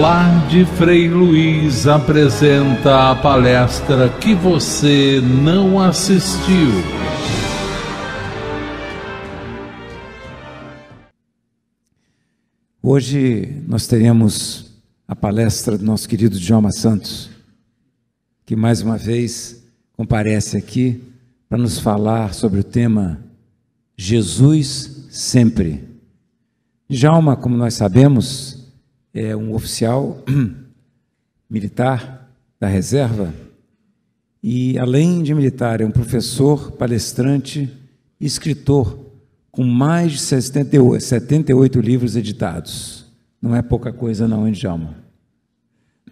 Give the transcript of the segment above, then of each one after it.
Lar de Frei Luiz apresenta a palestra que você não assistiu. Hoje nós teremos a palestra do nosso querido Djalma Santos, que mais uma vez comparece aqui para nos falar sobre o tema Jesus sempre. Djalma, como nós sabemos, é um oficial militar da reserva e, além de militar, é um professor, palestrante e escritor, com mais de 78, 78 livros editados. Não é pouca coisa, não, hein, Djalma?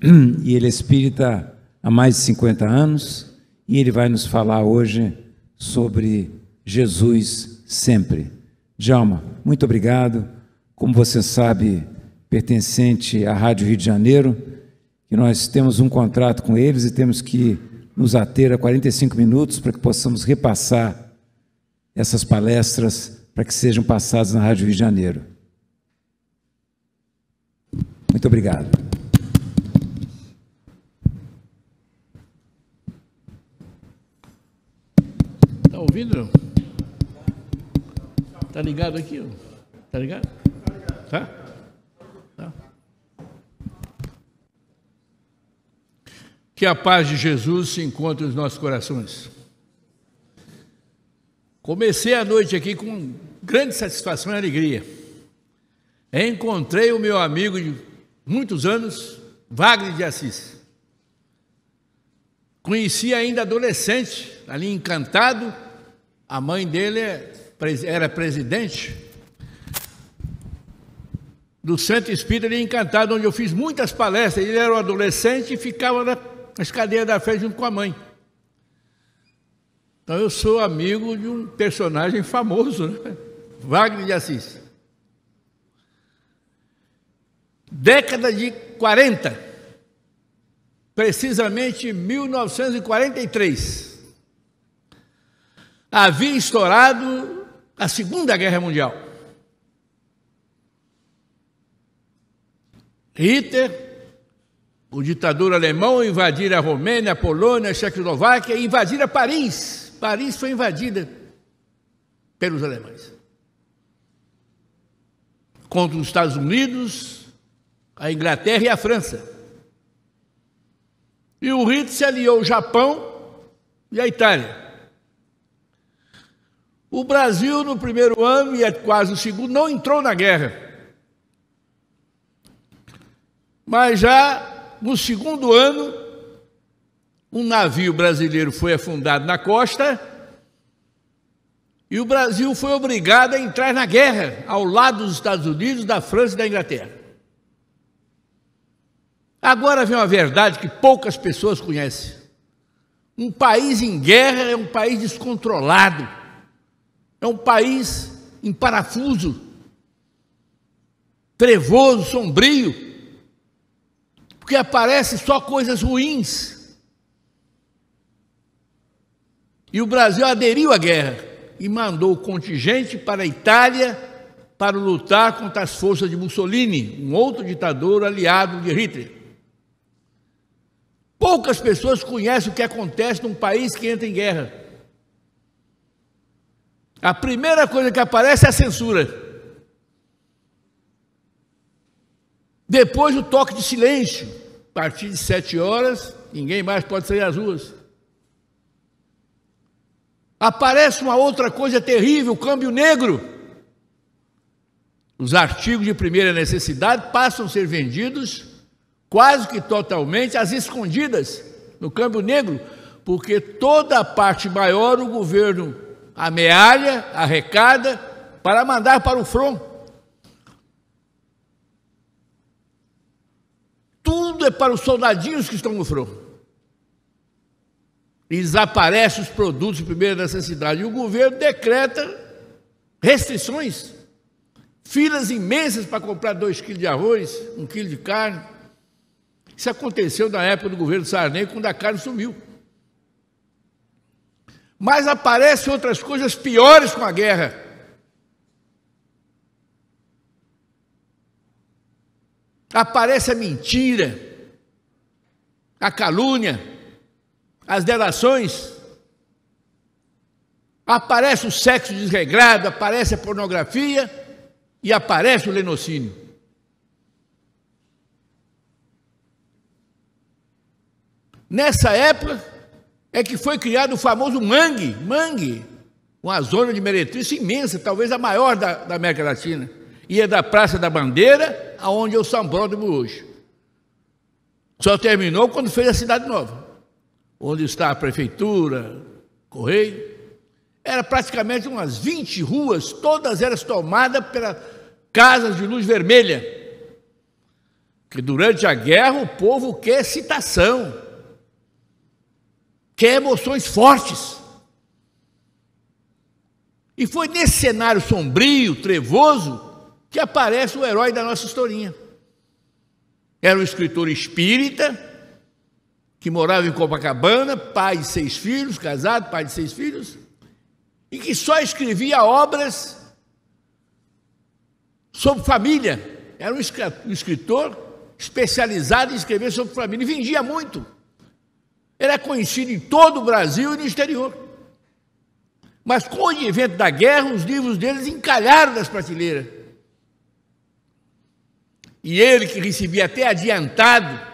E ele é espírita há mais de 50 anos e ele vai nos falar hoje sobre Jesus sempre. Djalma, muito obrigado. Como você sabe, pertencente à Rádio Rio de Janeiro, que nós temos um contrato com eles e temos que nos ater a 45 minutos para que possamos repassar essas palestras para que sejam passadas na Rádio Rio de Janeiro. Muito obrigado. Está ouvindo? Está ligado aqui? Está ligado? Tá? tá? Que a paz de Jesus se encontre nos nossos corações. Comecei a noite aqui com grande satisfação e alegria. Encontrei o meu amigo de muitos anos, Wagner de Assis. Conheci ainda adolescente, ali encantado. A mãe dele é era presidente do Centro Espírita ali encantado, onde eu fiz muitas palestras. Ele era um adolescente e ficava na as cadeias da fé junto com a mãe. Então eu sou amigo de um personagem famoso, né? Wagner de Assis. Década de 40, precisamente 1943, havia estourado a Segunda Guerra Mundial. Hitler o ditador alemão invadir a Romênia, a Polônia, a Checoslováquia e invadir a Paris. Paris foi invadida pelos alemães. Contra os Estados Unidos, a Inglaterra e a França. E o Hitler se aliou ao Japão e à Itália. O Brasil, no primeiro ano e é quase o segundo, não entrou na guerra. Mas já no segundo ano, um navio brasileiro foi afundado na costa e o Brasil foi obrigado a entrar na guerra ao lado dos Estados Unidos, da França e da Inglaterra. Agora vem uma verdade que poucas pessoas conhecem. Um país em guerra é um país descontrolado, é um país em parafuso, trevoso, sombrio porque aparece só coisas ruins. E o Brasil aderiu à guerra e mandou contingente para a Itália para lutar contra as forças de Mussolini, um outro ditador aliado de Hitler. Poucas pessoas conhecem o que acontece num país que entra em guerra. A primeira coisa que aparece é a censura. Depois o toque de silêncio, a partir de sete horas, ninguém mais pode sair às ruas. Aparece uma outra coisa terrível, o câmbio negro. Os artigos de primeira necessidade passam a ser vendidos quase que totalmente às escondidas no câmbio negro, porque toda a parte maior o governo amealha, arrecada para mandar para o front. para os soldadinhos que estão no front. E desaparecem os produtos de primeira necessidade. E o governo decreta restrições, filas imensas para comprar dois quilos de arroz, um quilo de carne. Isso aconteceu na época do governo Sarney, quando a carne sumiu. Mas aparecem outras coisas piores com a guerra. Aparece a mentira a calúnia, as delações. Aparece o sexo desregrado, aparece a pornografia e aparece o lenocínio. Nessa época é que foi criado o famoso mangue, mangue, uma zona de meretriz imensa, talvez a maior da, da América Latina. E é da Praça da Bandeira, aonde é o Bródomo hoje. Só terminou quando fez a Cidade Nova, onde está a prefeitura, correio. Era praticamente umas 20 ruas, todas elas tomadas pelas casas de luz vermelha. Que durante a guerra o povo quer citação, quer emoções fortes. E foi nesse cenário sombrio, trevoso, que aparece o herói da nossa historinha. Era um escritor espírita que morava em Copacabana, pai de seis filhos, casado, pai de seis filhos, e que só escrevia obras sobre família. Era um escritor especializado em escrever sobre família e vendia muito. Era é conhecido em todo o Brasil e no exterior. Mas com o advento da guerra, os livros deles encalharam nas prateleiras. E ele que recebia até adiantado,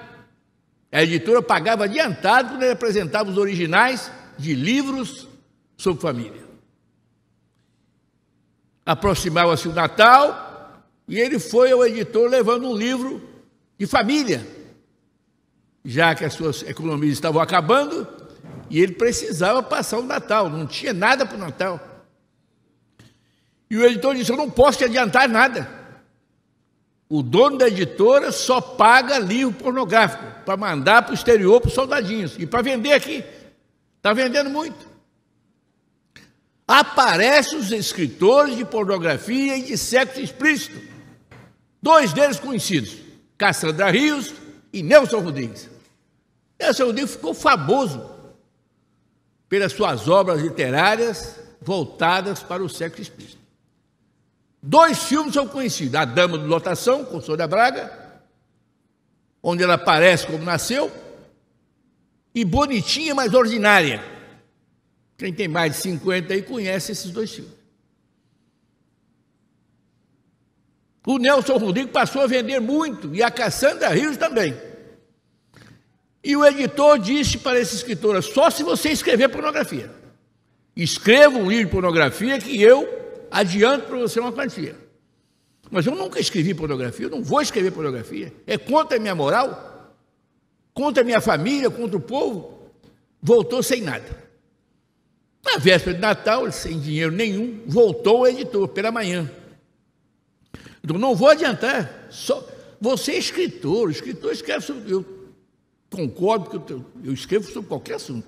a editora pagava adiantado quando ele apresentava os originais de livros sobre família. Aproximava-se o Natal e ele foi ao editor levando um livro de família, já que as suas economias estavam acabando e ele precisava passar o Natal, não tinha nada para o Natal. E o editor disse: Eu não posso te adiantar nada. O dono da editora só paga livro pornográfico para mandar para o exterior para os soldadinhos e para vender aqui. Está vendendo muito. Aparecem os escritores de pornografia e de sexo explícito. Dois deles conhecidos, Cassandra Rios e Nelson Rodrigues. Nelson Rodrigues ficou famoso pelas suas obras literárias voltadas para o sexo explícito. Dois filmes são conhecidos: A Dama de Lotação, com Sônia Braga, onde ela aparece como nasceu, e Bonitinha, mas Ordinária. Quem tem mais de 50 aí conhece esses dois filmes. O Nelson Rodrigues passou a vender muito, e a Cassandra Rios também. E o editor disse para essa escritora: só se você escrever pornografia. Escreva um livro de pornografia que eu adianto para você uma quantia. Mas eu nunca escrevi pornografia, eu não vou escrever pornografia. É contra a minha moral, contra a minha família, contra o povo. Voltou sem nada. Na véspera de Natal, sem dinheiro nenhum, voltou o editor pela manhã. Eu então, não vou adiantar, só você é escritor, o escritor escreve sobre, eu concordo que eu, eu escrevo sobre qualquer assunto.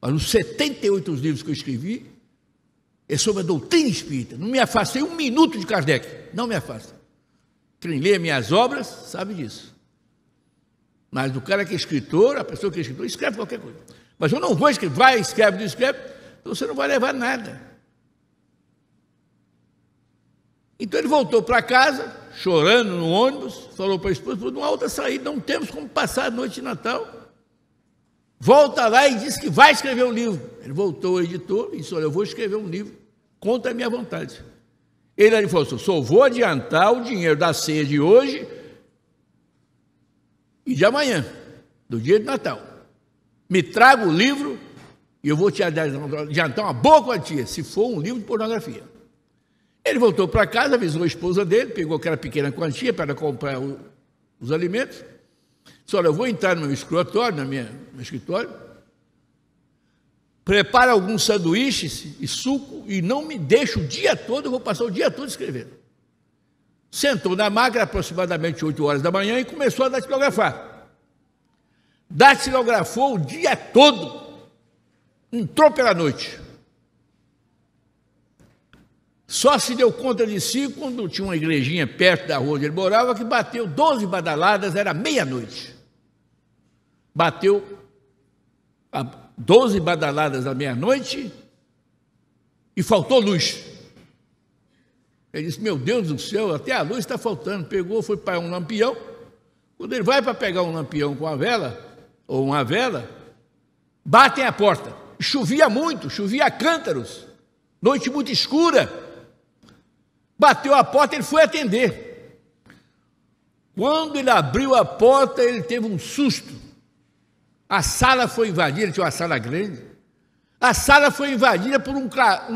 Mas os 78 livros que eu escrevi, é sobre a doutrina espírita. Não me afastei um minuto de Kardec. Não me afasta. Quem lê minhas obras sabe disso. Mas o cara que é escritor, a pessoa que é escritor, escreve qualquer coisa. Mas eu não vou escrever, vai, escreve, não escreve, então você não vai levar nada. Então ele voltou para casa, chorando no ônibus, falou para a esposa, falou, não há outra saída, não temos como passar a noite de Natal. Volta lá e diz que vai escrever um livro. Ele voltou ao editor e disse, olha, eu vou escrever um livro contra a minha vontade. Ele ali falou assim: só vou adiantar o dinheiro da ceia de hoje e de amanhã, do dia de Natal. Me traga o livro e eu vou te adiantar uma boa quantia, se for um livro de pornografia. Ele voltou para casa, avisou a esposa dele, pegou aquela pequena quantia para comprar o, os alimentos. Disse: Olha, eu vou entrar no meu escritório, na minha, no escritório, prepara alguns sanduíches e suco e não me deixa o dia todo, eu vou passar o dia todo escrevendo. Sentou na máquina aproximadamente 8 horas da manhã e começou a datilografar. Datilografou o dia todo, entrou pela noite. Só se deu conta de si quando tinha uma igrejinha perto da rua onde ele morava que bateu 12 badaladas, era meia-noite. Bateu a doze badaladas da meia-noite e faltou luz. Ele disse: Meu Deus do céu, até a luz está faltando. Pegou, foi para um lampião. Quando ele vai para pegar um lampião com a vela, ou uma vela, batem a porta. Chovia muito, chovia cântaros, noite muito escura. Bateu a porta, ele foi atender. Quando ele abriu a porta, ele teve um susto a sala foi invadida, tinha uma sala grande. A sala foi invadida por um,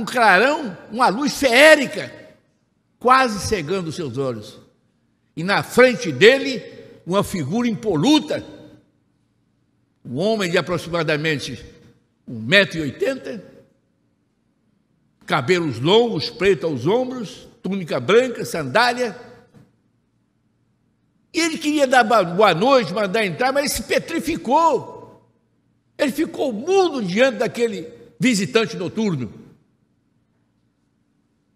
clarão, uma luz feérica, quase cegando os seus olhos. E na frente dele, uma figura impoluta, um homem de aproximadamente 1,80m, cabelos longos, preto aos ombros, túnica branca, sandália. E ele queria dar boa noite, mandar entrar, mas ele se petrificou. Ele ficou mudo diante daquele visitante noturno.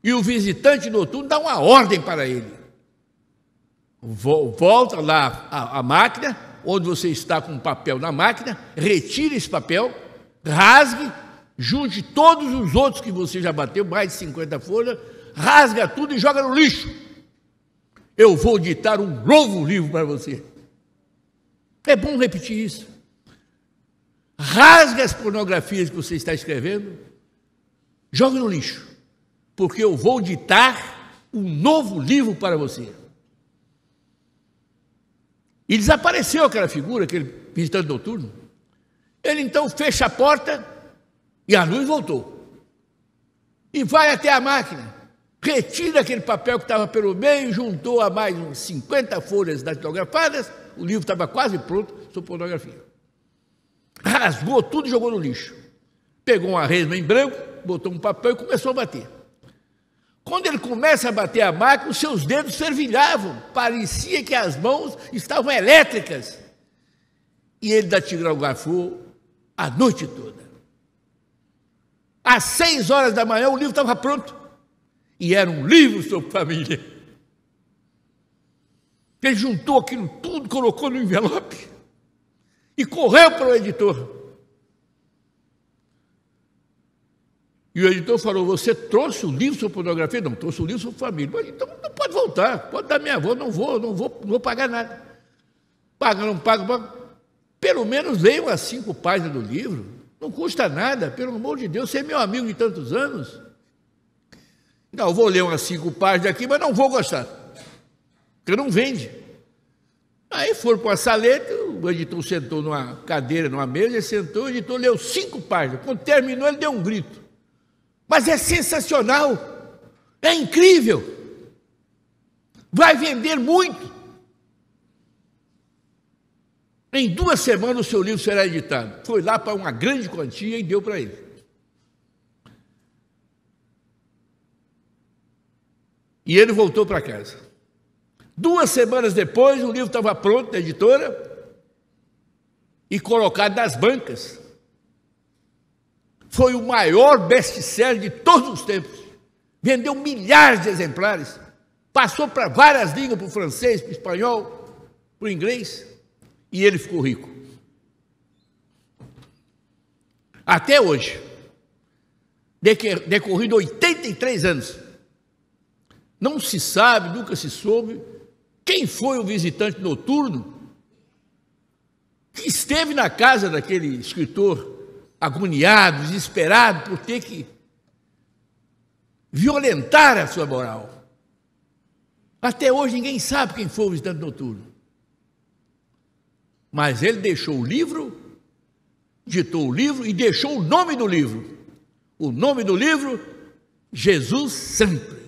E o visitante noturno dá uma ordem para ele. Volta lá a, máquina, onde você está com o papel na máquina, retire esse papel, rasgue, junte todos os outros que você já bateu, mais de 50 folhas, rasga tudo e joga no lixo. Eu vou ditar um novo livro para você. É bom repetir isso rasgue as pornografias que você está escrevendo, jogue no lixo, porque eu vou ditar um novo livro para você. E desapareceu aquela figura, aquele visitante noturno. Ele então fecha a porta e a luz voltou. E vai até a máquina, retira aquele papel que estava pelo meio, juntou a mais uns 50 folhas datilografadas, o livro estava quase pronto, sua pornografia rasgou tudo e jogou no lixo. Pegou uma resma em branco, botou um papel e começou a bater. Quando ele começa a bater a máquina, os seus dedos fervilhavam, parecia que as mãos estavam elétricas. E ele garfo a noite toda. Às seis horas da manhã, o livro estava pronto. E era um livro sobre família. Ele juntou aquilo tudo, colocou no envelope e correu para o editor. E o editor falou: Você trouxe o livro sobre pornografia? Não, trouxe o livro sobre família. Mas, então não pode voltar, pode dar minha avó, não vou, não vou, não vou pagar nada. Paga, não paga, paga. Pelo menos leiam as cinco páginas do livro, não custa nada, pelo amor de Deus, você é meu amigo de tantos anos. Não, vou ler umas cinco páginas aqui, mas não vou gostar, porque não vende. Aí foram para a saleta, o editor sentou numa cadeira, numa mesa, sentou, o editor leu cinco páginas. Quando terminou, ele deu um grito. Mas é sensacional, é incrível, vai vender muito. Em duas semanas o seu livro será editado. Foi lá para uma grande quantia e deu para ele. E ele voltou para casa. Duas semanas depois, o livro estava pronto da editora e colocado nas bancas. Foi o maior best-seller de todos os tempos. Vendeu milhares de exemplares. Passou para várias línguas, para o francês, para o espanhol, para o inglês. E ele ficou rico. Até hoje, decorrido 83 anos. Não se sabe, nunca se soube quem foi o visitante noturno que esteve na casa daquele escritor agoniado, desesperado por ter que violentar a sua moral? Até hoje ninguém sabe quem foi o visitante noturno. Mas ele deixou o livro, ditou o livro e deixou o nome do livro. O nome do livro, Jesus sempre.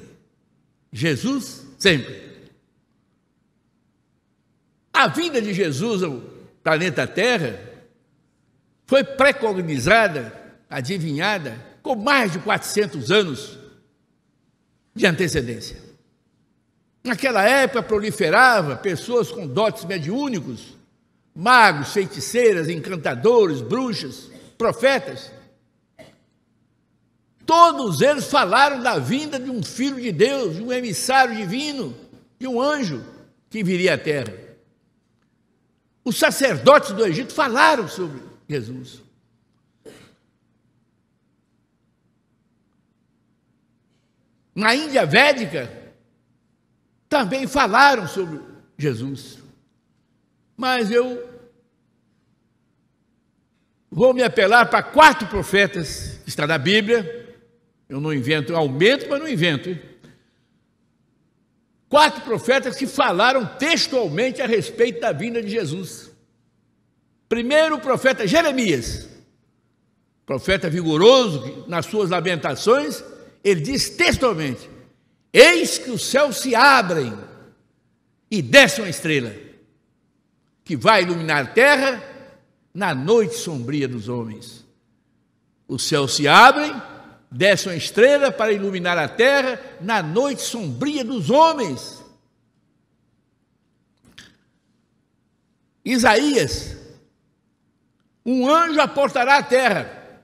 Jesus sempre. A vinda de Jesus ao planeta Terra foi precognizada, adivinhada, com mais de 400 anos de antecedência. Naquela época proliferava pessoas com dotes mediúnicos, magos, feiticeiras, encantadores, bruxas, profetas. Todos eles falaram da vinda de um filho de Deus, de um emissário divino, de um anjo que viria à terra. Os sacerdotes do Egito falaram sobre Jesus. Na Índia Védica, também falaram sobre Jesus. Mas eu vou me apelar para quatro profetas que está na Bíblia. Eu não invento, aumento, mas não invento. Hein? Quatro profetas que falaram textualmente a respeito da vinda de Jesus. Primeiro o profeta Jeremias, profeta vigoroso, nas suas lamentações, ele diz textualmente: Eis que os céus se abrem e desce uma estrela, que vai iluminar a terra na noite sombria dos homens. Os céus se abrem Desce uma estrela para iluminar a terra na noite sombria dos homens. Isaías, um anjo aportará a terra,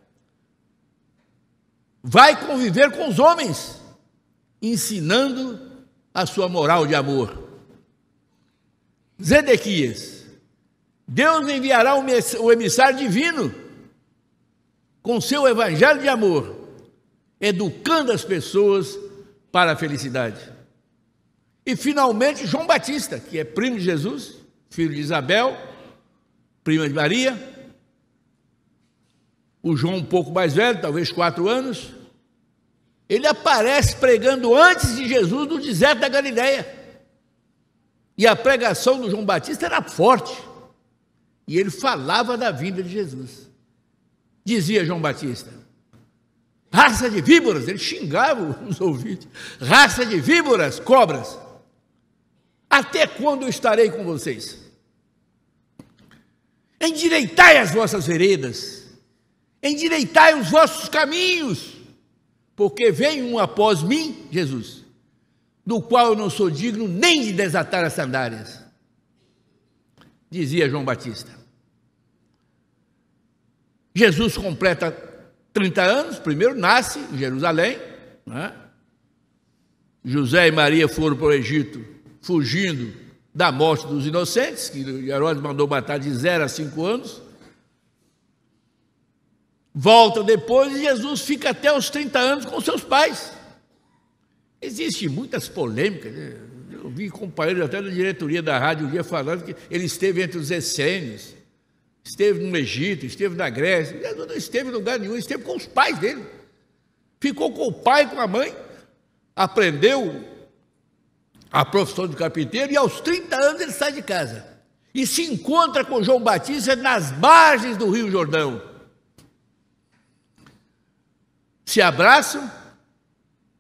vai conviver com os homens, ensinando a sua moral de amor. Zedequias, Deus enviará o emissário divino com seu evangelho de amor educando as pessoas para a felicidade. E finalmente, João Batista, que é primo de Jesus, filho de Isabel, prima de Maria. O João, um pouco mais velho, talvez quatro anos. Ele aparece pregando antes de Jesus no deserto da Galileia. E a pregação do João Batista era forte. E ele falava da vinda de Jesus. Dizia João Batista: raça de víboras, ele xingava os ouvintes, raça de víboras, cobras, até quando eu estarei com vocês? Endireitai as vossas veredas, endireitai os vossos caminhos, porque vem um após mim, Jesus, do qual eu não sou digno nem de desatar as sandálias, dizia João Batista. Jesus completa 30 anos, primeiro nasce em Jerusalém. Né? José e Maria foram para o Egito fugindo da morte dos inocentes, que Herodes mandou matar de 0 a 5 anos. Volta depois e Jesus fica até os 30 anos com seus pais. Existem muitas polêmicas. Né? Eu vi companheiros até da diretoria da rádio um dia falando que ele esteve entre os essênios esteve no Egito, esteve na Grécia, não esteve em lugar nenhum, esteve com os pais dele. Ficou com o pai, com a mãe, aprendeu a profissão de carpinteiro e aos 30 anos ele sai de casa e se encontra com João Batista nas margens do Rio Jordão. Se abraçam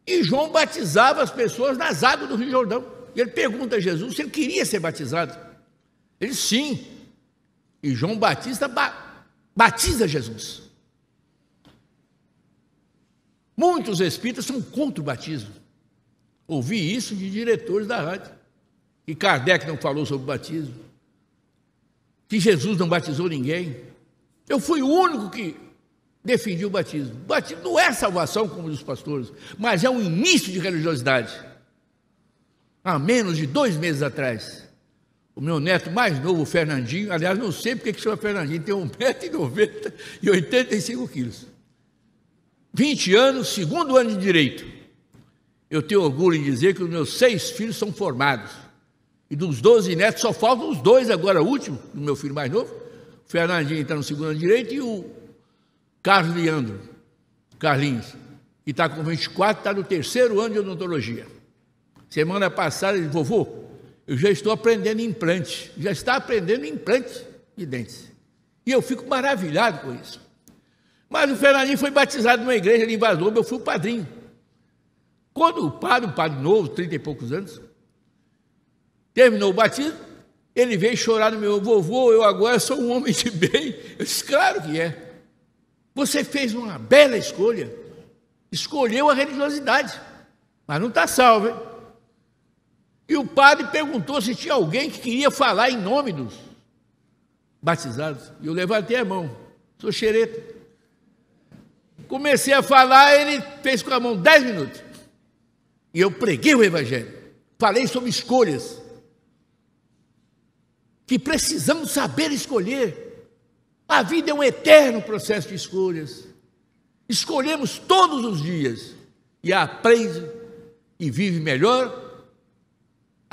e João batizava as pessoas nas águas do Rio Jordão. E ele pergunta a Jesus se ele queria ser batizado. Ele sim, e João Batista ba batiza Jesus. Muitos espíritas são contra o batismo. Ouvi isso de diretores da rádio. Que Kardec não falou sobre o batismo. Que Jesus não batizou ninguém. Eu fui o único que defendi o batismo. O batismo não é salvação, como os pastores, mas é um início de religiosidade. Há menos de dois meses atrás, o meu neto mais novo, o Fernandinho, aliás, não sei porque que chama Fernandinho, tem 1,90m e 85 quilos. 20 anos, segundo ano de direito. Eu tenho orgulho em dizer que os meus seis filhos são formados. E dos 12 netos, só faltam os dois agora, o último, do meu filho mais novo. O Fernandinho está no segundo ano de direito e o Carlos Leandro, Carlinhos, que está com 24, está no terceiro ano de odontologia. Semana passada ele disse, vovô, eu já estou aprendendo implante, já está aprendendo implante de dentes. E eu fico maravilhado com isso. Mas o Fernandinho foi batizado numa igreja ali em Vazoba, eu fui o padrinho. Quando o padre, o padre novo, trinta e poucos anos, terminou o batismo, ele veio chorar no meu vovô, eu agora sou um homem de bem. Eu disse, claro que é. Você fez uma bela escolha. Escolheu a religiosidade. Mas não está salvo, hein? E o padre perguntou se tinha alguém que queria falar em nome dos batizados. E eu levantei a mão, sou xereta. Comecei a falar, ele fez com a mão dez minutos. E eu preguei o Evangelho. Falei sobre escolhas. Que precisamos saber escolher. A vida é um eterno processo de escolhas. Escolhemos todos os dias. E aprende e vive melhor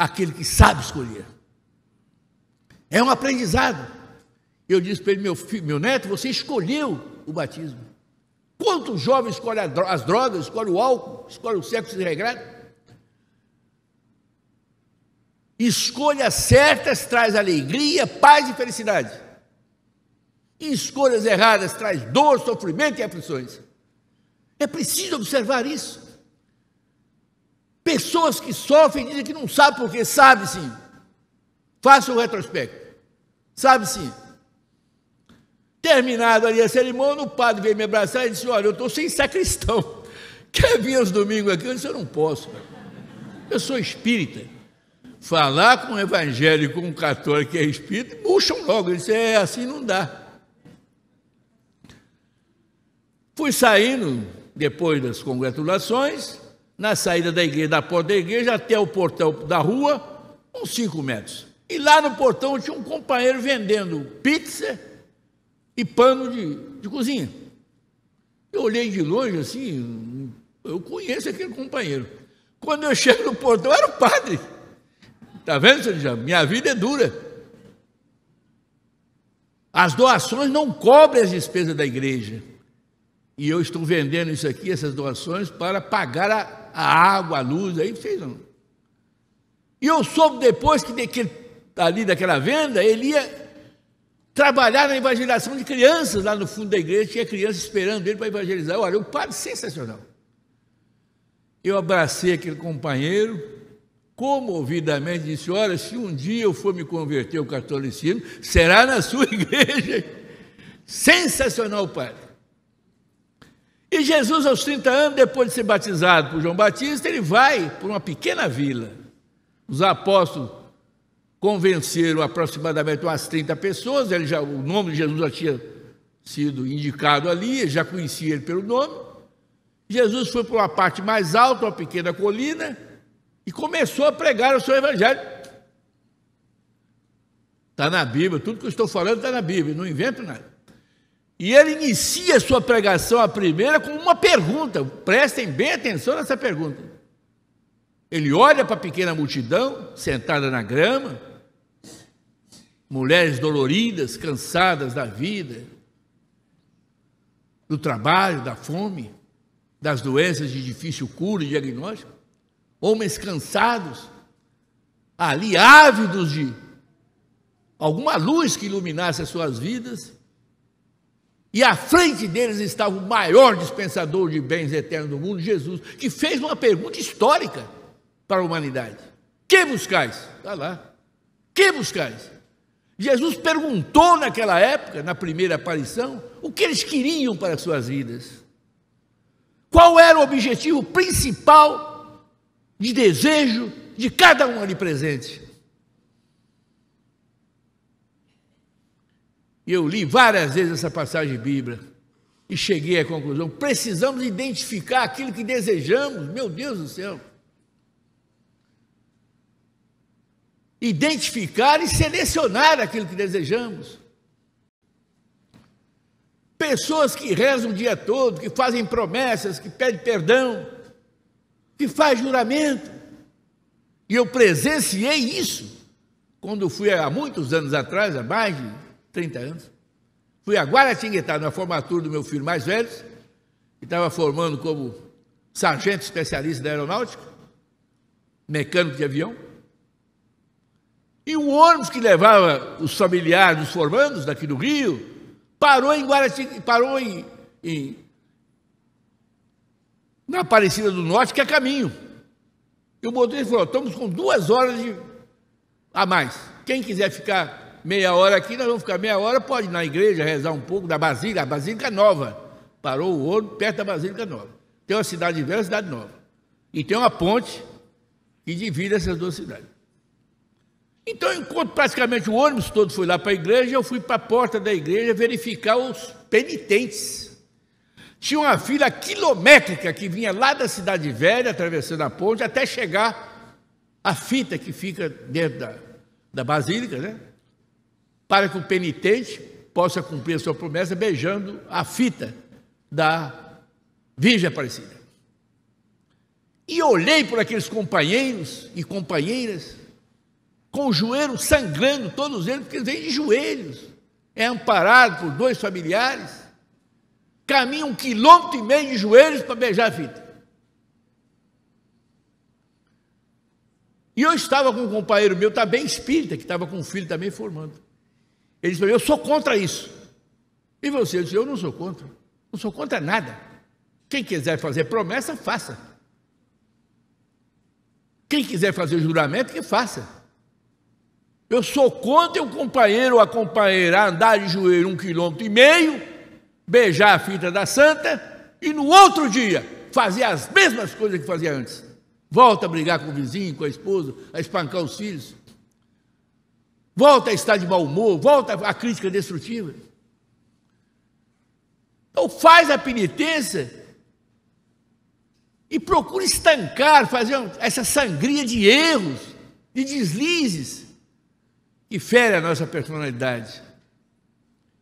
aquele que sabe escolher. É um aprendizado. Eu disse para ele, meu, filho, meu neto, você escolheu o batismo. Quantos jovens escolhem as drogas, escolhem o álcool, escolhem o sexo desregrado? Escolhas certas traz alegria, paz e felicidade. E escolhas erradas traz dor, sofrimento e aflições. É preciso observar isso. Pessoas que sofrem dizem que não sabem porque sabe sim. Faça o retrospecto. Sabe sim. Terminado ali a cerimônia, o padre veio me abraçar e disse: Olha, eu estou sem sacristão. Quer vir aos domingos aqui? Eu disse: Eu não posso. Eu sou espírita. Falar com um evangélico, um católico que é espírita, puxam logo. Ele disse: É, assim não dá. Fui saindo, depois das congratulações, na saída da igreja, da porta da igreja até o portão da rua, uns 5 metros. E lá no portão tinha um companheiro vendendo pizza e pano de, de cozinha. Eu olhei de longe assim, eu conheço aquele companheiro. Quando eu chego no portão, era o padre. Está vendo, senhor Minha vida é dura. As doações não cobrem as despesas da igreja. E eu estou vendendo isso aqui, essas doações, para pagar a, a água, a luz, aí vocês não. E eu soube depois que daquele, ali daquela venda, ele ia trabalhar na evangelização de crianças lá no fundo da igreja, tinha crianças esperando ele para evangelizar. Olha, um padre sensacional. Eu abracei aquele companheiro, comovidamente disse: Olha, se um dia eu for me converter ao catolicismo, será na sua igreja. Sensacional, padre. E Jesus, aos 30 anos, depois de ser batizado por João Batista, ele vai para uma pequena vila. Os apóstolos convenceram aproximadamente umas 30 pessoas, ele já, o nome de Jesus já tinha sido indicado ali, já conhecia ele pelo nome. Jesus foi para uma parte mais alta, uma pequena colina, e começou a pregar o seu evangelho. Está na Bíblia, tudo que eu estou falando está na Bíblia, não invento nada. E ele inicia sua pregação, a primeira, com uma pergunta. Prestem bem atenção nessa pergunta. Ele olha para a pequena multidão, sentada na grama, mulheres doloridas, cansadas da vida, do trabalho, da fome, das doenças de difícil cura e diagnóstico, homens cansados, ali ávidos de alguma luz que iluminasse as suas vidas e à frente deles estava o maior dispensador de bens eternos do mundo, Jesus, que fez uma pergunta histórica para a humanidade: Que buscais? Está lá. Que buscais? Jesus perguntou naquela época, na primeira aparição, o que eles queriam para as suas vidas. Qual era o objetivo principal de desejo de cada um ali presente? E eu li várias vezes essa passagem bíblica e cheguei à conclusão: precisamos identificar aquilo que desejamos, meu Deus do céu. Identificar e selecionar aquilo que desejamos. Pessoas que rezam o dia todo, que fazem promessas, que pedem perdão, que faz juramento. E eu presenciei isso quando fui há muitos anos atrás, há mais de 30 anos. Fui a Guaratinguetá, na formatura do meu filho mais velho, que estava formando como sargento especialista da aeronáutica, mecânico de avião. E o ônibus que levava os familiares dos formandos daqui do Rio parou em Guaratinguetá, parou em, em na Aparecida do Norte, que é caminho. E o motorista falou: estamos com duas horas de... a mais. Quem quiser ficar meia hora aqui, nós vamos ficar meia hora, pode ir na igreja rezar um pouco da Basílica, a Basílica é Nova. Parou o ouro perto da Basílica Nova. Tem uma cidade velha e uma cidade nova. E tem uma ponte que divide essas duas cidades. Então, enquanto praticamente o ônibus todo foi lá para a igreja, eu fui para a porta da igreja verificar os penitentes. Tinha uma fila quilométrica que vinha lá da Cidade Velha, atravessando a ponte, até chegar à fita que fica dentro da, da basílica, né? para que o penitente possa cumprir a sua promessa beijando a fita da Virgem Aparecida. E olhei por aqueles companheiros e companheiras, com o joelho sangrando, todos eles, porque eles vêm de joelhos, é amparado por dois familiares, caminha um quilômetro e meio de joelhos para beijar a fita. E eu estava com um companheiro meu, também tá espírita, que estava com um filho também formando. Ele disse: Eu sou contra isso. E você? disse: Eu não sou contra. Não sou contra nada. Quem quiser fazer promessa, faça. Quem quiser fazer juramento, que faça. Eu sou contra o companheiro ou a companheira andar de joelho um quilômetro e meio, beijar a fita da santa e no outro dia fazer as mesmas coisas que fazia antes. Volta a brigar com o vizinho, com a esposa, a espancar os filhos volta a estar de mau humor, volta a crítica destrutiva. Então faz a penitência e procura estancar, fazer essa sangria de erros, de deslizes que fere a nossa personalidade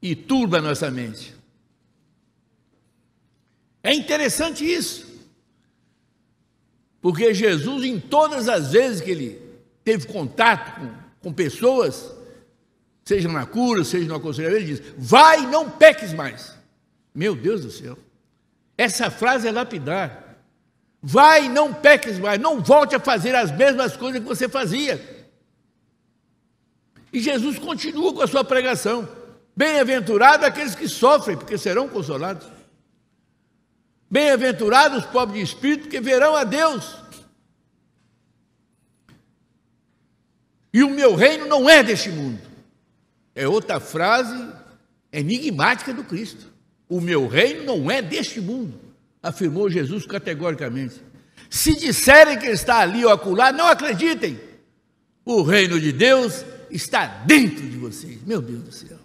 e turba a nossa mente. É interessante isso, porque Jesus, em todas as vezes que ele teve contato com com pessoas, seja na cura, seja no aconselhamento, ele diz: vai, não peques mais. Meu Deus do céu, essa frase é lapidar. Vai, não peques mais, não volte a fazer as mesmas coisas que você fazia. E Jesus continua com a sua pregação. Bem-aventurados aqueles que sofrem, porque serão consolados. Bem-aventurados os pobres de espírito, porque verão a Deus. e o meu reino não é deste mundo. É outra frase enigmática do Cristo. O meu reino não é deste mundo, afirmou Jesus categoricamente. Se disserem que está ali ou acolá, não acreditem. O reino de Deus está dentro de vocês. Meu Deus do céu.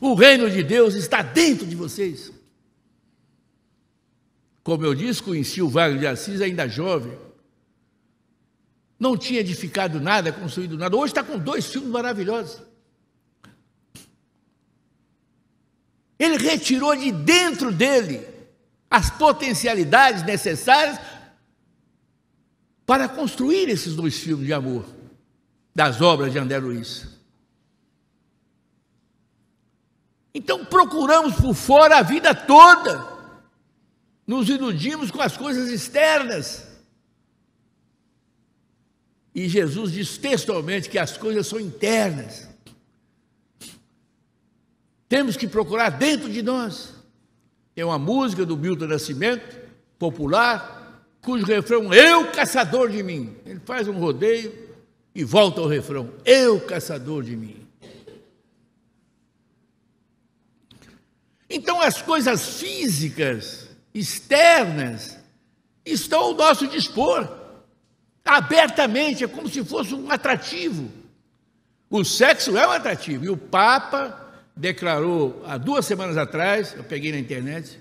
O reino de Deus está dentro de vocês. Como eu disse, conheci o Wagner de Assis ainda jovem não tinha edificado nada, construído nada. Hoje está com dois filmes maravilhosos. Ele retirou de dentro dele as potencialidades necessárias para construir esses dois filmes de amor das obras de André Luiz. Então procuramos por fora a vida toda, nos iludimos com as coisas externas. E Jesus diz textualmente que as coisas são internas. Temos que procurar dentro de nós. Tem uma música do Milton Nascimento, popular, cujo refrão Eu caçador de mim. Ele faz um rodeio e volta ao refrão Eu caçador de mim. Então as coisas físicas, externas, estão ao nosso dispor abertamente, é como se fosse um atrativo. O sexo é um atrativo. E o Papa declarou há duas semanas atrás, eu peguei na internet,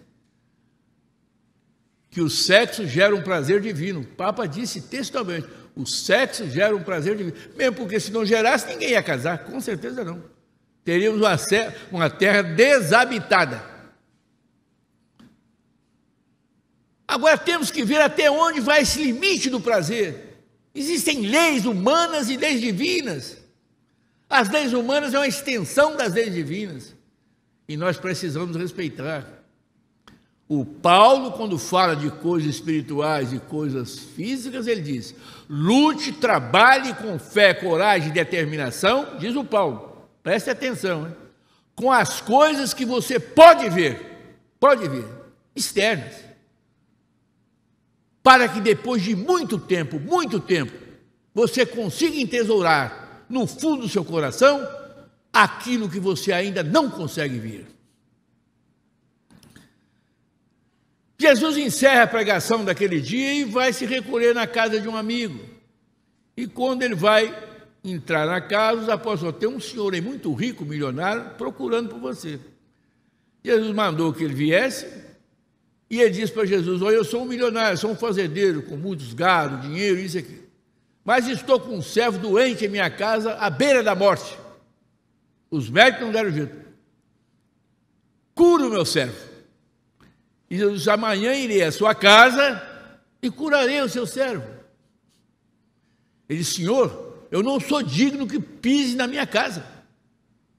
que o sexo gera um prazer divino. O Papa disse textualmente: o sexo gera um prazer divino. Mesmo porque se não gerasse, ninguém ia casar, com certeza não. Teríamos uma, terra desabitada. Agora temos que ver até onde vai esse limite do prazer. Existem leis humanas e leis divinas. As leis humanas é uma extensão das leis divinas. E nós precisamos respeitar. O Paulo, quando fala de coisas espirituais e coisas físicas, ele diz: lute, trabalhe com fé, coragem e determinação, diz o Paulo, preste atenção, hein? com as coisas que você pode ver, pode ver, externas para que depois de muito tempo, muito tempo, você consiga entesourar no fundo do seu coração aquilo que você ainda não consegue ver. Jesus encerra a pregação daquele dia e vai se recolher na casa de um amigo. E quando ele vai entrar na casa, os apóstolos, tem um senhor aí muito rico, milionário, procurando por você. Jesus mandou que ele viesse, e ele disse para Jesus: Olha, eu sou um milionário, sou um fazendeiro com muitos gado, dinheiro, isso aqui. Mas estou com um servo doente em minha casa, à beira da morte. Os médicos não deram jeito. Cura o meu servo. E Jesus disse: Amanhã irei à sua casa e curarei o seu servo. Ele disse: Senhor, eu não sou digno que pise na minha casa.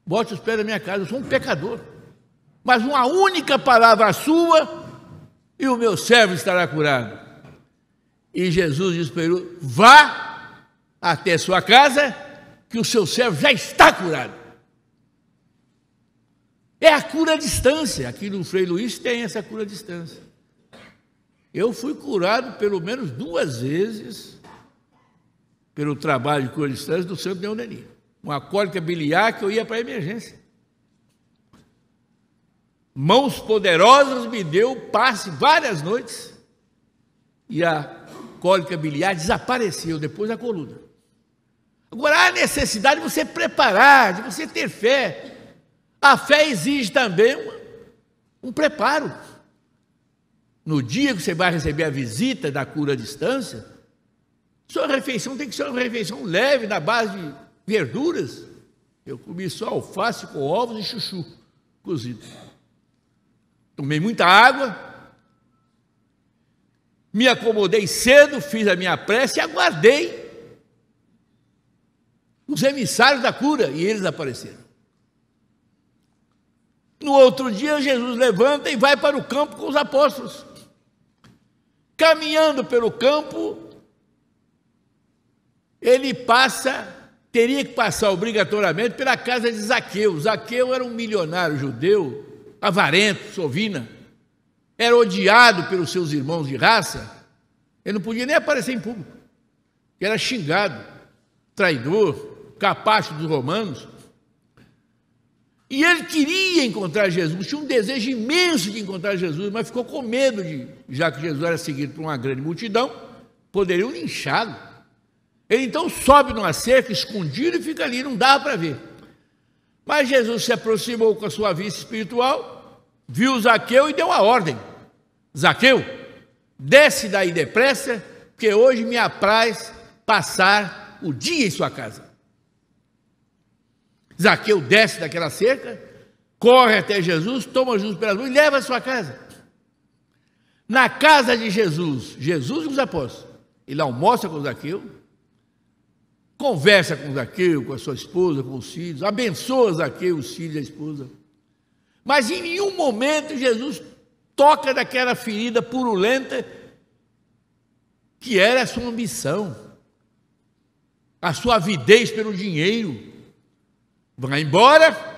Bote os pés na minha casa, eu sou um pecador. Mas uma única palavra sua e o meu servo estará curado. E Jesus disse para ele: Vá até sua casa, que o seu servo já está curado. É a cura à distância. Aqui no Frei Luiz tem essa cura à distância. Eu fui curado pelo menos duas vezes pelo trabalho de cura à distância do Santo Deonelino. Uma cólica biliar que eu ia para a emergência mãos poderosas me deu passe várias noites e a cólica biliar desapareceu depois da coluna. Agora há necessidade de você preparar, de você ter fé. A fé exige também um, um preparo. No dia que você vai receber a visita da cura à distância, sua refeição tem que ser uma refeição leve, na base de verduras. Eu comi só alface com ovos e chuchu cozido. Tomei muita água, me acomodei cedo, fiz a minha prece e aguardei os emissários da cura e eles apareceram. No outro dia, Jesus levanta e vai para o campo com os apóstolos. Caminhando pelo campo, ele passa, teria que passar obrigatoriamente pela casa de Zaqueu. Zaqueu era um milionário judeu avarento, sovina, era odiado pelos seus irmãos de raça, ele não podia nem aparecer em público. Era xingado, traidor, capacho dos romanos. E ele queria encontrar Jesus, tinha um desejo imenso de encontrar Jesus, mas ficou com medo de, já que Jesus era seguido por uma grande multidão, poderiam linchá-lo. Ele então sobe numa cerca, escondido, e fica ali, não dá para ver. Mas Jesus se aproximou com a sua vista espiritual, viu Zaqueu e deu a ordem: Zaqueu, desce daí depressa, porque hoje me apraz passar o dia em sua casa. Zaqueu desce daquela cerca, corre até Jesus, toma Jesus pelas mãos e leva à sua casa. Na casa de Jesus, Jesus e os apóstolos, ele almoça com Zaqueu, Conversa com Zaqueu, com a sua esposa, com os filhos, abençoa Zaqueu, os filhos e a esposa. Mas em nenhum momento Jesus toca daquela ferida purulenta que era a sua ambição, a sua avidez pelo dinheiro. Vai embora.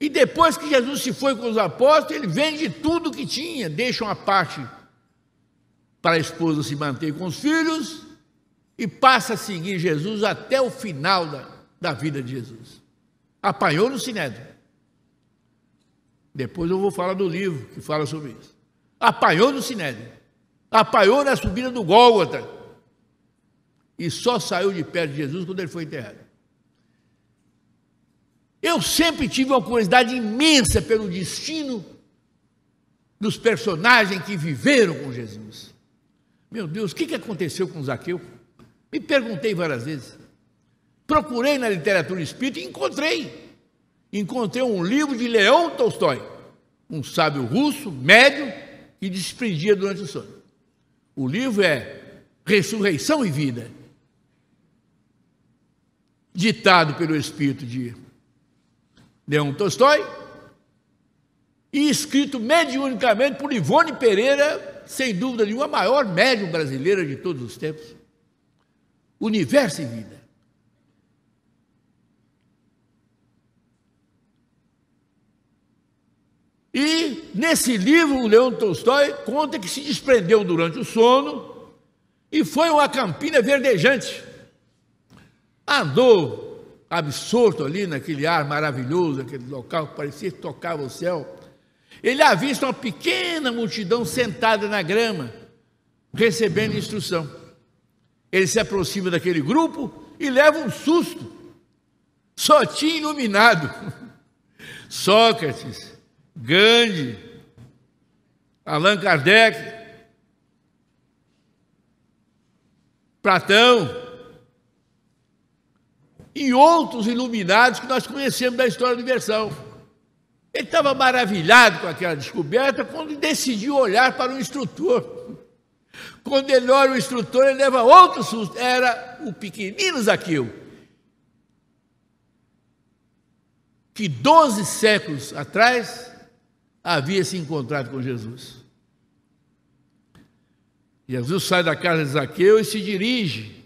E depois que Jesus se foi com os apóstolos, ele vende tudo que tinha, deixa uma parte para a esposa se manter com os filhos e passa a seguir Jesus até o final da, da vida de Jesus. Apanhou no Sinédrio. Depois eu vou falar do livro que fala sobre isso. Apanhou no Sinédrio. Apanhou na subida do Gólgota. E só saiu de perto de Jesus quando ele foi enterrado. Eu sempre tive uma curiosidade imensa pelo destino dos personagens que viveram com Jesus. Meu Deus, o que aconteceu com Zaqueu? Me perguntei várias vezes. Procurei na literatura espírita e encontrei. Encontrei um livro de Leão Tolstói, um sábio russo, médio, que desprendia durante o sono. O livro é Ressurreição e Vida, ditado pelo espírito de Leão Tolstói e escrito mediunicamente por Ivone Pereira, sem dúvida nenhuma, a maior médium brasileira de todos os tempos universo e vida. E nesse livro, o Leão Tolstói conta que se desprendeu durante o sono e foi uma campina verdejante. Andou absorto ali naquele ar maravilhoso, aquele local que parecia que tocava o céu. Ele avista uma pequena multidão sentada na grama, recebendo instrução. Ele se aproxima daquele grupo e leva um susto. Só tinha iluminado. Sócrates, Gandhi, Allan Kardec, Platão e outros iluminados que nós conhecemos da história da diversão. Ele estava maravilhado com aquela descoberta quando decidiu olhar para o instrutor. Quando ele olha o instrutor, ele leva outro susto. Era o pequenino Zaqueu. Que 12 séculos atrás havia se encontrado com Jesus. Jesus sai da casa de Zaqueu e se dirige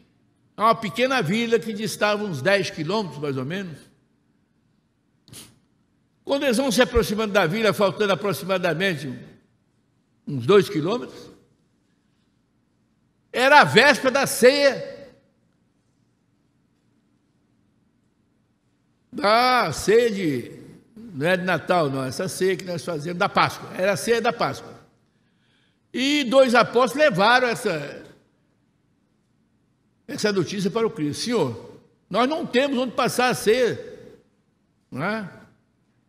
a uma pequena vila que distava uns 10 quilômetros, mais ou menos. Quando eles vão se aproximando da vila, faltando aproximadamente uns dois quilômetros, era a véspera da ceia. Da ceia de. Não é de Natal, não, essa ceia que nós fazemos, da Páscoa. Era a ceia da Páscoa. E dois apóstolos levaram essa, essa notícia para o Cristo: Senhor, nós não temos onde passar a ceia. Não é?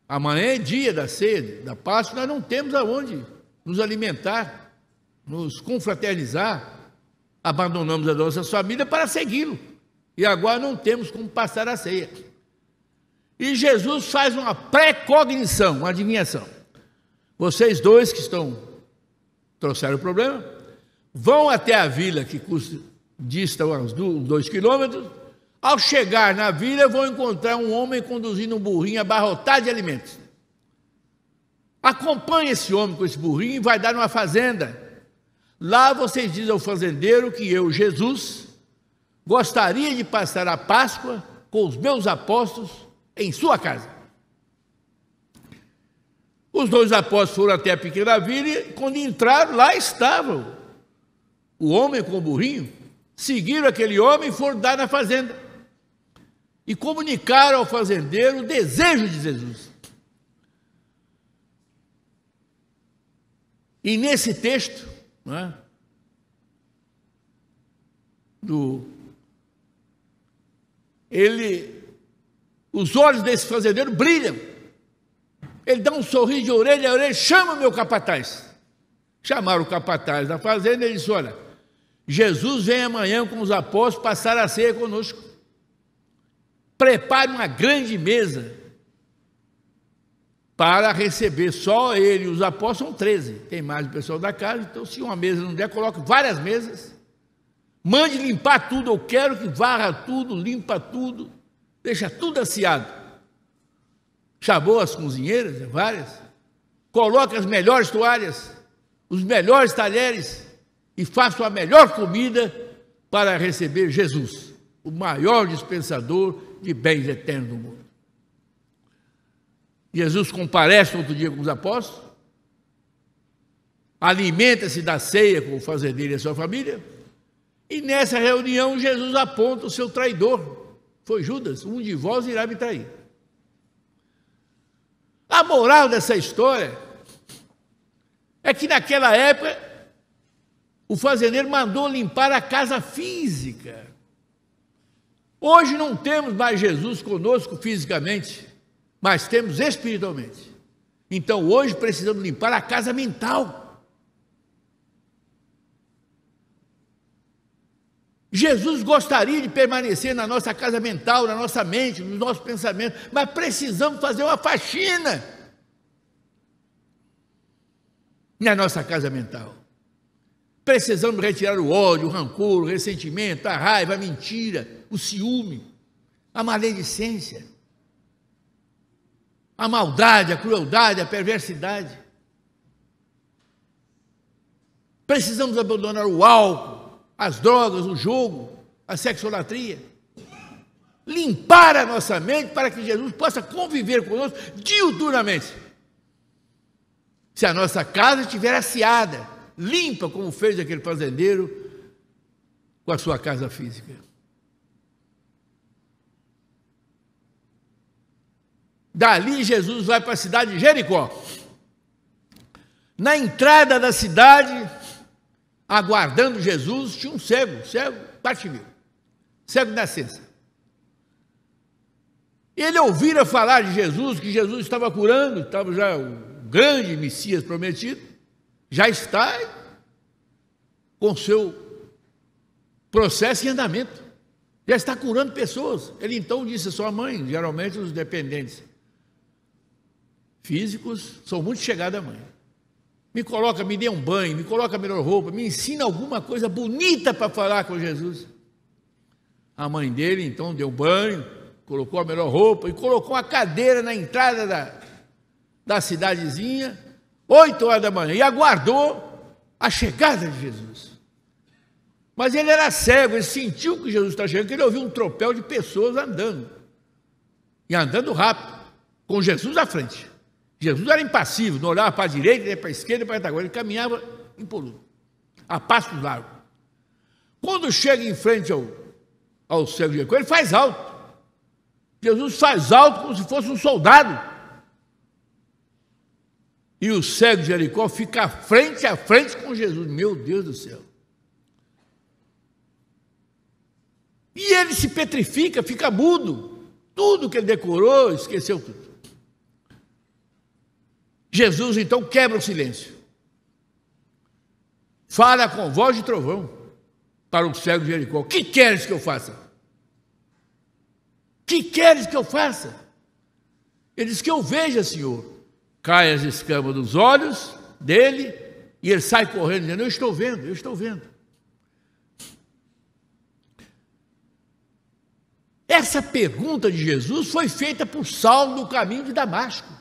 Amanhã é dia da ceia, da Páscoa, nós não temos aonde nos alimentar, nos confraternizar abandonamos a nossa família para segui-lo. E agora não temos como passar a ceia. E Jesus faz uma precognição, uma adivinhação. Vocês dois que estão trouxeram o problema, vão até a vila que custa, dista uns dois quilômetros. Ao chegar na vila, vão encontrar um homem conduzindo um burrinho abarrotado de alimentos. Acompanhe esse homem com esse burrinho e vai dar numa fazenda Lá vocês dizem ao fazendeiro que eu, Jesus, gostaria de passar a Páscoa com os meus apóstolos em sua casa. Os dois apóstolos foram até a pequena vila e, quando entraram, lá estavam o homem com o burrinho. Seguiram aquele homem e foram dar na fazenda. E comunicaram ao fazendeiro o desejo de Jesus. E nesse texto, né? Do, ele, os olhos desse fazendeiro brilham. Ele dá um sorriso de orelha a orelha, chama meu capataz. Chamaram o capataz da fazenda e disse: Olha, Jesus vem amanhã com os apóstolos passar a ceia conosco. Prepare uma grande mesa para receber só ele e os apóstolos, são 13. Tem mais o pessoal da casa, então se uma mesa não der, coloque várias mesas. Mande limpar tudo, eu quero que varra tudo, limpa tudo, deixa tudo aciado. Chamou as cozinheiras, várias, coloque as melhores toalhas, os melhores talheres e faça a melhor comida para receber Jesus, o maior dispensador de bens eternos do mundo. Jesus comparece outro dia com os apóstolos, alimenta-se da ceia com o fazendeiro e a sua família, e nessa reunião Jesus aponta o seu traidor. Foi Judas, um de vós irá me trair. A moral dessa história é que naquela época o fazendeiro mandou limpar a casa física. Hoje não temos mais Jesus conosco fisicamente mas temos espiritualmente. Então hoje precisamos limpar a casa mental. Jesus gostaria de permanecer na nossa casa mental, na nossa mente, nos nossos pensamentos, mas precisamos fazer uma faxina na nossa casa mental. Precisamos retirar o ódio, o rancor, o ressentimento, a raiva, a mentira, o ciúme, a maledicência a maldade, a crueldade, a perversidade. Precisamos abandonar o álcool, as drogas, o jogo, a sexolatria. Limpar a nossa mente para que Jesus possa conviver conosco diuturnamente. Se a nossa casa estiver aciada, limpa, como fez aquele fazendeiro com a sua casa física. Dali Jesus vai para a cidade de Jericó. Na entrada da cidade, aguardando Jesus, tinha um cego, cego, mil. cego de nascença. Ele ouvira falar de Jesus, que Jesus estava curando, estava já o grande Messias prometido, já está com seu processo em andamento, já está curando pessoas. Ele então disse à sua mãe, geralmente os dependentes, físicos, sou muito chegado à mãe. Me coloca, me dê um banho, me coloca a melhor roupa, me ensina alguma coisa bonita para falar com Jesus. A mãe dele então deu banho, colocou a melhor roupa e colocou a cadeira na entrada da, da cidadezinha, oito horas da manhã, e aguardou a chegada de Jesus. Mas ele era cego, ele sentiu que Jesus estava tá chegando, ele ouviu um tropel de pessoas andando. E andando rápido, com Jesus à frente. Jesus era impassível, não olhava para a direita, nem para a esquerda, para a agora, ele caminhava impoluto, a passo largo. Quando chega em frente ao, ao cego de ele faz alto. Jesus faz alto como se fosse um soldado. E o cego Jericó fica frente a frente com Jesus. Meu Deus do céu. E ele se petrifica, fica mudo. Tudo que ele decorou, esqueceu tudo. Jesus então quebra o silêncio. Fala com voz de trovão para o cego de Jericó: Que queres que eu faça? Que queres que eu faça? Ele diz: Que eu veja, Senhor. Cai as escamas dos olhos dele e ele sai correndo, dizendo: Eu estou vendo, eu estou vendo. Essa pergunta de Jesus foi feita por Saulo no caminho de Damasco.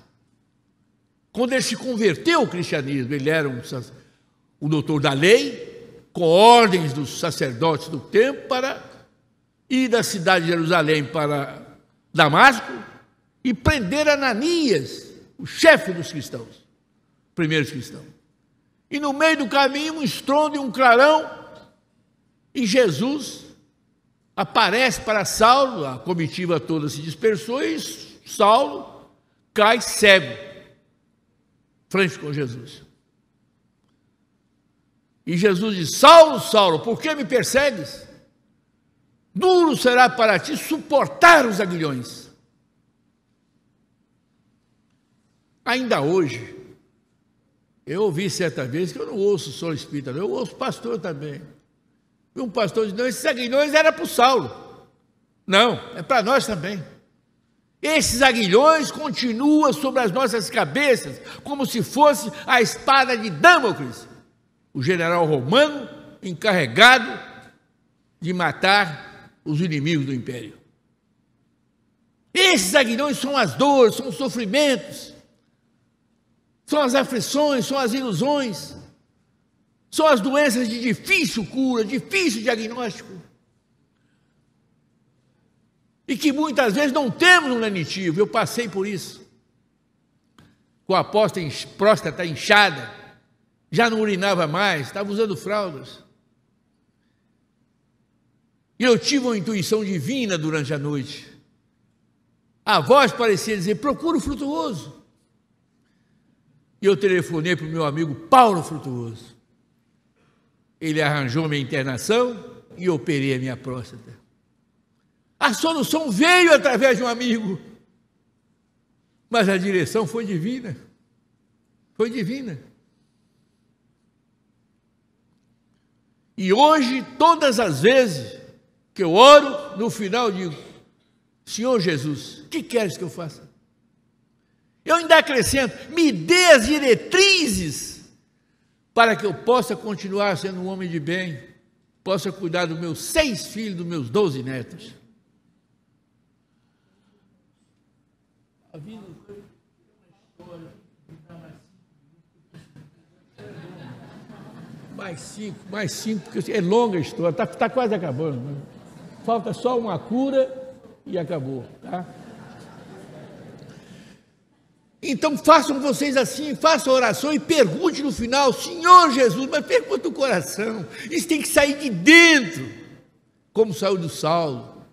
Quando ele se converteu ao cristianismo, ele era um, um doutor da lei, com ordens dos sacerdotes do tempo para ir da cidade de Jerusalém para Damasco e prender Ananias, o chefe dos cristãos, primeiros cristãos. E no meio do caminho, um estrondo e um clarão, e Jesus aparece para Saulo, a comitiva toda se dispersou e Saulo cai cego frente com Jesus. E Jesus disse: Saulo, Saulo, por que me persegues? Duro será para ti suportar os aguilhões. Ainda hoje, eu ouvi certa vez que eu não ouço só Espírito eu ouço pastor também. E um pastor disse: Não, esses aguilhões era para o Saulo. Não, é para nós também. Esses aguilhões continuam sobre as nossas cabeças, como se fosse a espada de Damocles, o general romano encarregado de matar os inimigos do império. Esses aguilhões são as dores, são os sofrimentos, são as aflições, são as ilusões, são as doenças de difícil cura, difícil diagnóstico e que muitas vezes não temos um lenitivo. Eu passei por isso. Com a próstata inchada, já não urinava mais, estava usando fraldas. E eu tive uma intuição divina durante a noite. A voz parecia dizer: procura o frutuoso. E eu telefonei para o meu amigo Paulo Frutuoso. Ele arranjou minha internação e operei a minha próstata. A solução veio através de um amigo. Mas a direção foi divina. Foi divina. E hoje, todas as vezes que eu oro, no final digo: Senhor Jesus, o que queres que eu faça? Eu ainda acrescento: me dê as diretrizes para que eu possa continuar sendo um homem de bem, possa cuidar dos meus seis filhos, dos meus doze netos. A vida foi uma história que dá mais cinco Mais cinco, mais cinco, porque é longa a história, está tá quase acabando. Né? Falta só uma cura e acabou. Tá? Então façam vocês assim, façam oração e pergunte no final, Senhor Jesus, mas pergunta o coração. Isso tem que sair de dentro, como saiu do Saulo.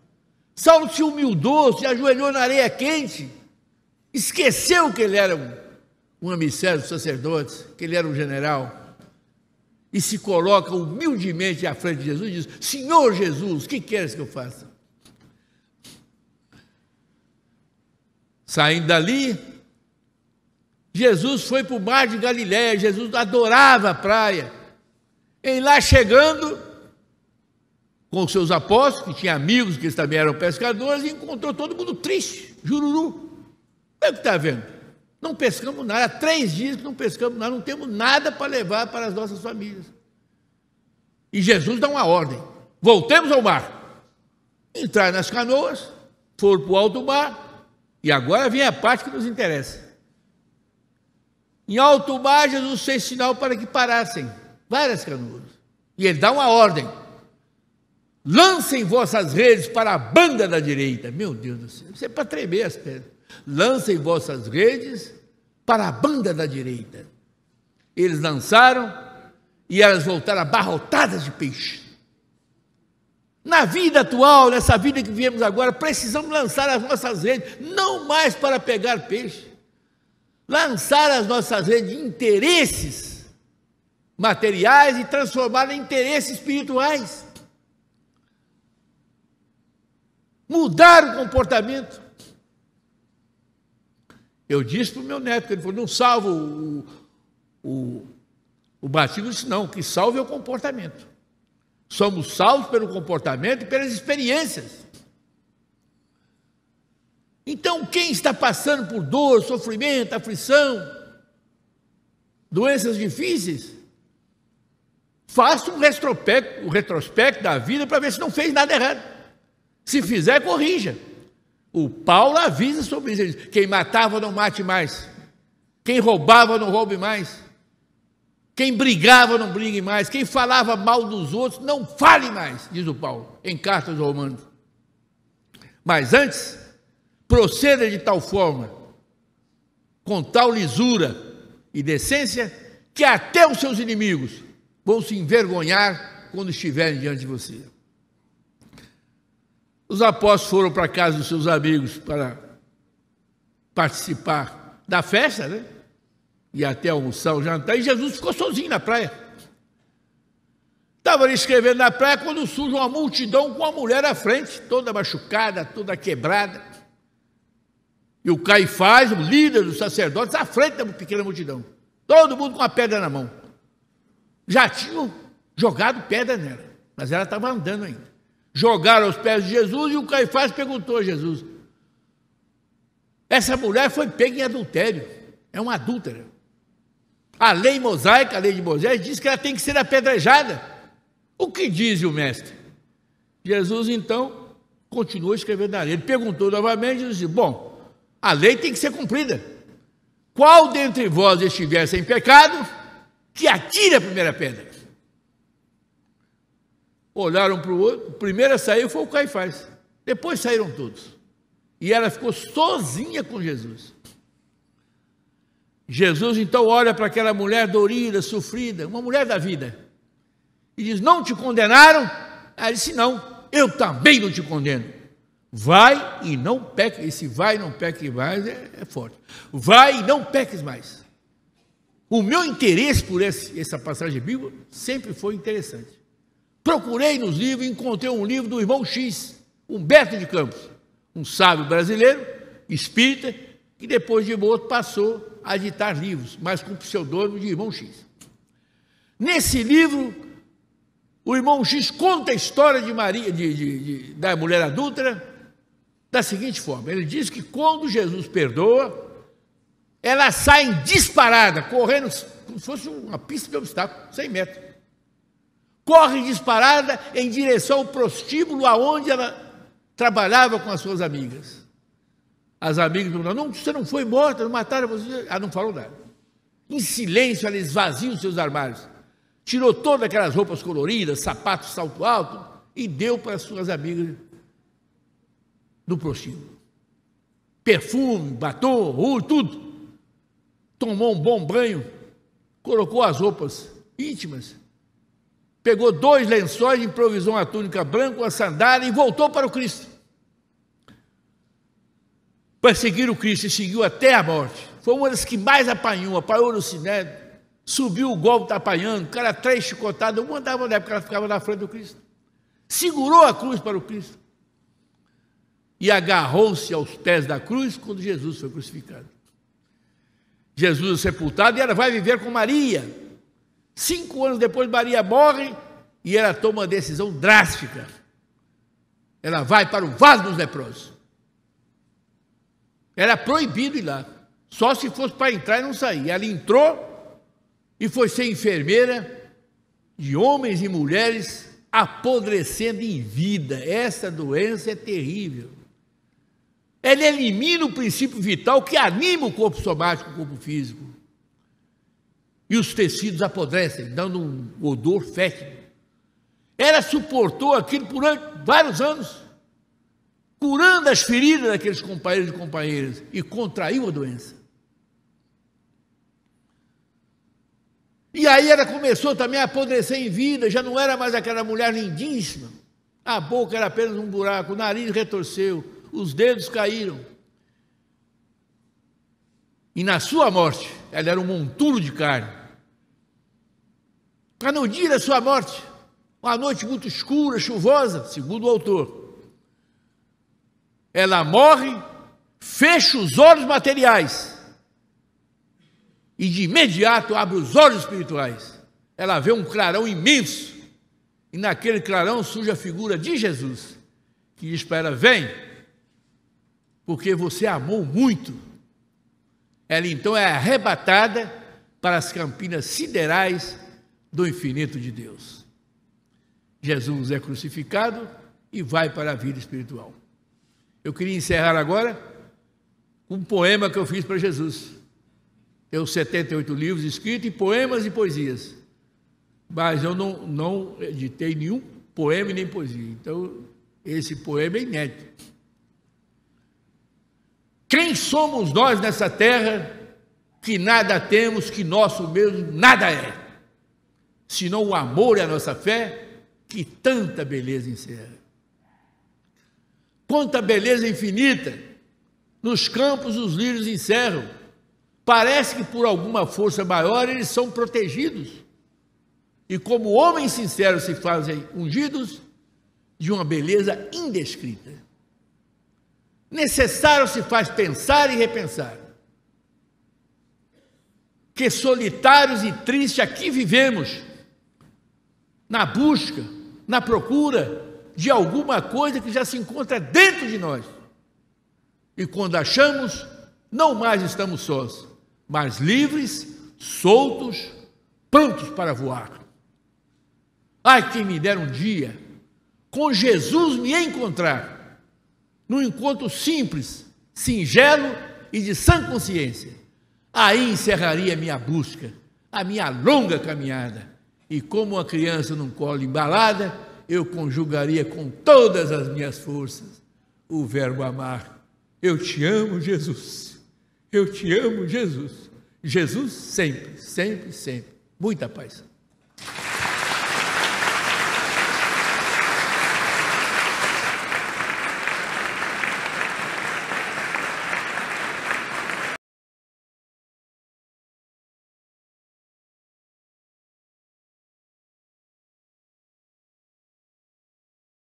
Saulo se humildou, se ajoelhou na areia quente esqueceu que ele era um, um emissário dos sacerdotes, que ele era um general, e se coloca humildemente à frente de Jesus e diz: Senhor Jesus, o que queres que eu faça? Saindo dali, Jesus foi para o mar de Galiléia, Jesus adorava a praia. E lá chegando, com os seus apóstolos, que tinha amigos que eles também eram pescadores, encontrou todo mundo triste, jururu. Olha é o que está vendo. Não pescamos nada. Há três dias que não pescamos nada, não temos nada para levar para as nossas famílias. E Jesus dá uma ordem: voltemos ao mar. Entrar nas canoas, for para o alto mar, e agora vem a parte que nos interessa. Em alto mar, Jesus fez sinal para que parassem várias canoas. E ele dá uma ordem: lancem vossas redes para a banda da direita. Meu Deus do céu, isso é para tremer as pedras lancem vossas redes para a banda da direita. Eles lançaram e elas voltaram abarrotadas de peixe. Na vida atual, nessa vida que vivemos agora, precisamos lançar as nossas redes, não mais para pegar peixe, lançar as nossas redes de interesses materiais e transformar em interesses espirituais. Mudar o comportamento. Eu disse para o meu neto, ele falou, não salvo o, o, o batismo. Eu disse, não, que salve é o comportamento. Somos salvos pelo comportamento e pelas experiências. Então, quem está passando por dor, sofrimento, aflição, doenças difíceis, faça um retrospecto, um retrospecto da vida para ver se não fez nada errado. Se fizer, corrija. O Paulo avisa sobre isso. Ele diz, quem matava não mate mais. Quem roubava não roube mais. Quem brigava não brigue mais. Quem falava mal dos outros não fale mais, diz o Paulo em cartas romanas. Mas antes, proceda de tal forma, com tal lisura e decência, que até os seus inimigos vão se envergonhar quando estiverem diante de você. Os apóstolos foram para casa dos seus amigos para participar da festa, né? E até almoçar o jantar, e Jesus ficou sozinho na praia. Estava ali escrevendo na praia quando surge uma multidão com uma mulher à frente, toda machucada, toda quebrada. E o Caifás, o líder dos sacerdotes, à frente da pequena multidão. Todo mundo com uma pedra na mão. Já tinham jogado pedra nela, mas ela estava andando ainda jogaram aos pés de Jesus e o Caifás perguntou a Jesus: Essa mulher foi pega em adultério, é uma adúltera. A lei mosaica, a lei de Moisés, diz que ela tem que ser apedrejada. O que diz o mestre? Jesus então continuou escrevendo na lei. Ele perguntou novamente e disse: Bom, a lei tem que ser cumprida. Qual dentre vós estiver sem pecado, que atire a primeira pedra olharam para o outro, o primeiro a sair foi o Caifás. Depois saíram todos. E ela ficou sozinha com Jesus. Jesus então olha para aquela mulher dorida, sofrida, uma mulher da vida, e diz: Não te condenaram? Ela disse: Não, eu também não te condeno. Vai e não peques. Esse vai e não peques mais é, é, forte. Vai e não peques mais. O meu interesse por esse, essa passagem bíblica sempre foi interessante. Procurei nos livros, e encontrei um livro do irmão X, Humberto de Campos, um sábio brasileiro, espírita, que depois de morto passou a editar livros, mas com o pseudônimo de irmão X. Nesse livro, o irmão X conta a história de Maria, de, de, de, da mulher adulta da seguinte forma: ele diz que quando Jesus perdoa, ela sai disparada, correndo como se fosse uma pista de obstáculo, 100 metros corre disparada em direção ao prostíbulo aonde ela trabalhava com as suas amigas. As amigas perguntam, não, você não foi morta, não mataram você. Ah, não falou nada. Em silêncio, ela esvazia os seus armários, tirou todas aquelas roupas coloridas, sapatos, salto alto, e deu para as suas amigas do prostíbulo. Perfume, batom, tudo. Tomou um bom banho, colocou as roupas íntimas pegou dois lençóis, improvisou uma túnica branca, uma sandália e voltou para o Cristo. seguir o Cristo e seguiu até a morte. Foi uma das que mais apanhou, apanhou no sinédrio, subiu o golpe, está apanhando, o cara três chicotadas, uma dava na época, ela ficava na frente do Cristo. Segurou a cruz para o Cristo. E agarrou-se aos pés da cruz quando Jesus foi crucificado. Jesus sepultado e ela vai viver com Maria. Cinco anos depois, Maria morre e ela toma uma decisão drástica. Ela vai para o Vaso dos Leprosos. Era proibido ir lá, só se fosse para entrar e não sair. Ela entrou e foi ser enfermeira de homens e mulheres apodrecendo em vida. Essa doença é terrível. Ela elimina o princípio vital que anima o corpo somático, o corpo físico e os tecidos apodrecem, dando um odor fétido. Ela suportou aquilo por vários anos, curando as feridas daqueles companheiros e companheiras, e contraiu a doença. E aí ela começou também a apodrecer em vida, já não era mais aquela mulher lindíssima. A boca era apenas um buraco, o nariz retorceu, os dedos caíram. E na sua morte, ela era um monturo de carne para no dia da sua morte, uma noite muito escura, chuvosa, segundo o autor. Ela morre, fecha os olhos materiais e de imediato abre os olhos espirituais. Ela vê um clarão imenso e naquele clarão surge a figura de Jesus que diz para ela: Vem, porque você amou muito. Ela então é arrebatada para as campinas siderais do infinito de Deus. Jesus é crucificado e vai para a vida espiritual. Eu queria encerrar agora um poema que eu fiz para Jesus. Tenho 78 livros escritos e poemas e poesias. Mas eu não, não editei nenhum poema e nem poesia. Então, esse poema é inédito. Quem somos nós nessa terra que nada temos, que nosso mesmo nada é? senão o amor e a nossa fé, que tanta beleza encerra. Quanta beleza infinita nos campos os lírios encerram. Parece que por alguma força maior eles são protegidos. E como homens sinceros se fazem ungidos de uma beleza indescrita. Necessário se faz pensar e repensar. Que solitários e tristes aqui vivemos na busca, na procura de alguma coisa que já se encontra dentro de nós. E quando achamos, não mais estamos sós, mas livres, soltos, prontos para voar. Ai, quem me der um dia, com Jesus me encontrar, num encontro simples, singelo e de sã consciência. Aí encerraria minha busca, a minha longa caminhada e como a criança não colo embalada, eu conjugaria com todas as minhas forças o verbo amar. Eu te amo, Jesus. Eu te amo, Jesus. Jesus sempre, sempre, sempre. Muita paz.